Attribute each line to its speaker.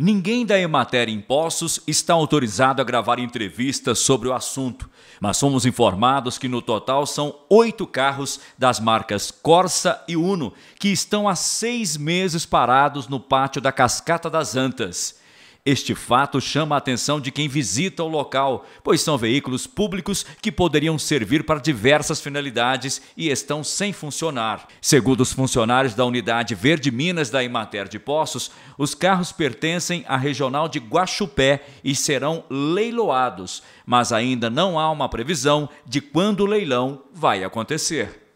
Speaker 1: Ninguém da Emater Impostos está autorizado a gravar entrevistas sobre o assunto, mas somos informados que no total são oito carros das marcas Corsa e Uno que estão há seis meses parados no pátio da Cascata das Antas. Este fato chama a atenção de quem visita o local, pois são veículos públicos que poderiam servir para diversas finalidades e estão sem funcionar. Segundo os funcionários da unidade Verde Minas da Imater de Poços, os carros pertencem à regional de Guaxupé e serão leiloados, mas ainda não há uma previsão de quando o leilão vai acontecer.